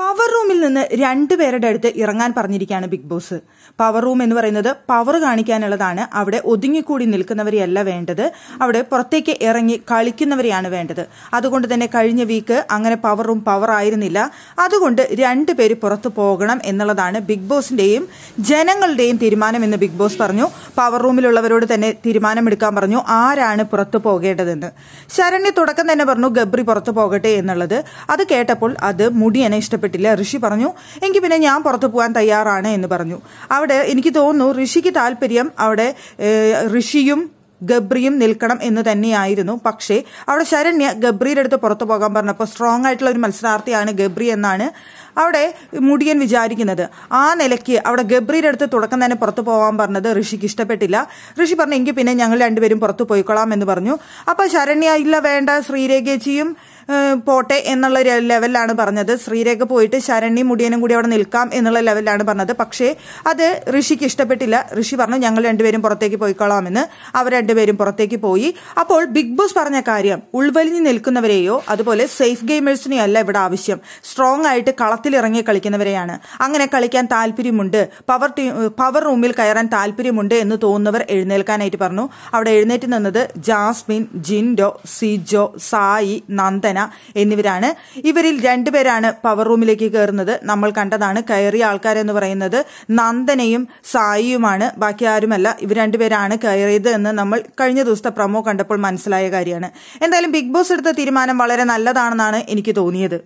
power റൂമിൽ നിന്ന് രണ്ടുപേരുടെ അടുത്ത് ഇറങ്ങാൻ പറഞ്ഞിരിക്കുകയാണ് ബിഗ് ബോസ് പവർ റൂം എന്ന് പറയുന്നത് പവർ കാണിക്കാനുള്ളതാണ് അവിടെ ഒതുങ്ങിക്കൂടി നിൽക്കുന്നവരെയല്ല വേണ്ടത് അവിടെ പുറത്തേക്ക് ഇറങ്ങി കളിക്കുന്നവരെയാണ് വേണ്ടത് അതുകൊണ്ട് തന്നെ കഴിഞ്ഞ വീക്ക് അങ്ങനെ പവർ റൂം പവർ ആയിരുന്നില്ല അതുകൊണ്ട് രണ്ടുപേര് പുറത്തു പോകണം എന്നുള്ളതാണ് ബിഗ് ബോസിന്റെയും ജനങ്ങളുടെയും തീരുമാനം എന്ന് ബിഗ് ബോസ് പറഞ്ഞു പവർ റൂമിലുള്ളവരോട് തന്നെ തീരുമാനമെടുക്കാൻ പറഞ്ഞു ആരാണ് പുറത്തു പോകേണ്ടതെന്ന് ശരണ്യ തുടക്കം തന്നെ പറഞ്ഞു ഗബ്രി പുറത്തു പോകട്ടെ എന്നുള്ളത് അത് കേട്ടപ്പോൾ അത് മുടിയനെ ഇഷ്ടപ്പെട്ടു ഇഷ്ടപ്പെട്ടില്ല ഋഷി പറഞ്ഞു എങ്കിൽ പിന്നെ ഞാൻ പുറത്തു പോകാൻ തയ്യാറാണ് എന്ന് പറഞ്ഞു അവിടെ എനിക്ക് തോന്നുന്നു ഋഷിക്ക് താല്പര്യം അവിടെ ഋഷിയും ഗബ്രിയും നിൽക്കണം എന്ന് തന്നെയായിരുന്നു പക്ഷേ അവിടെ ശരണ്യ ഗബ്രിയുടെ അടുത്ത് പുറത്തു പോകാൻ പറഞ്ഞപ്പോൾ സ്ട്രോങ് ആയിട്ടുള്ള ഒരു മത്സരാർത്ഥിയാണ് ഗബ്രി എന്നാണ് അവിടെ മുടിയൻ വിചാരിക്കുന്നത് ആ നിലയ്ക്ക് അവിടെ ഗബ്രിയുടെ അടുത്ത് തുടക്കം തന്നെ പുറത്തു പോകാൻ പറഞ്ഞത് ഋഷിക്ക് ഇഷ്ടപ്പെട്ടില്ല ഋഷി പറഞ്ഞു എങ്കിൽ പിന്നെ ഞങ്ങൾ രണ്ടുപേരും പുറത്തു പോയിക്കൊള്ളാം എന്ന് പറഞ്ഞു അപ്പോൾ ശരണ്യ ഇല്ല വേണ്ട ശ്രീരേഖേച്ചിയും പോട്ടെ എന്നുള്ള ലെവലിലാണ് പറഞ്ഞത് ശ്രീരേഖ പോയിട്ട് ശരണി മുടിയനും കൂടി അവിടെ നിൽക്കാം എന്നുള്ള ലെവലിലാണ് പറഞ്ഞത് പക്ഷേ അത് ഋഷിക്ക് ഇഷ്ടപ്പെട്ടില്ല ഋഷി പറഞ്ഞു ഞങ്ങൾ രണ്ടുപേരും പുറത്തേക്ക് പോയിക്കോളാമെന്ന് അവർ രണ്ടുപേരും പുറത്തേക്ക് പോയി അപ്പോൾ ബിഗ് ബോസ് പറഞ്ഞ കാര്യം ഉൾവലിഞ്ഞു നിൽക്കുന്നവരെയോ അതുപോലെ സേഫ് ഗെയിമേഴ്സിനെയോ അല്ല ഇവിടെ ആവശ്യം സ്ട്രോങ് ആയിട്ട് കളത്തിലിറങ്ങി കളിക്കുന്നവരെയാണ് അങ്ങനെ കളിക്കാൻ താല്പര്യമുണ്ട് പവർ പവർ റൂമിൽ കയറാൻ താല്പര്യമുണ്ട് എന്ന് തോന്നുന്നവർ എഴുന്നേൽക്കാനായിട്ട് പറഞ്ഞു അവിടെ എഴുന്നേറ്റ് നിന്നത് ജാസ്മിൻ ജിൻഡോ സിജോ സായി നന്ദൻ ശോഭന എന്നിവരാണ് ഇവരിൽ രണ്ടുപേരാണ് പവർ റൂമിലേക്ക് കയറുന്നത് നമ്മൾ കണ്ടതാണ് കയറിയ ആൾക്കാരെന്ന് പറയുന്നത് നന്ദനയും സായിയുമാണ് ബാക്കി ആരുമല്ല ഇവർ രണ്ടുപേരാണ് കയറിയത് എന്ന് നമ്മൾ കഴിഞ്ഞ ദിവസത്തെ പ്രമോ കണ്ടപ്പോൾ മനസ്സിലായ കാര്യമാണ് എന്തായാലും ബിഗ് ബോസ് എടുത്ത തീരുമാനം വളരെ നല്ലതാണെന്നാണ് എനിക്ക് തോന്നിയത്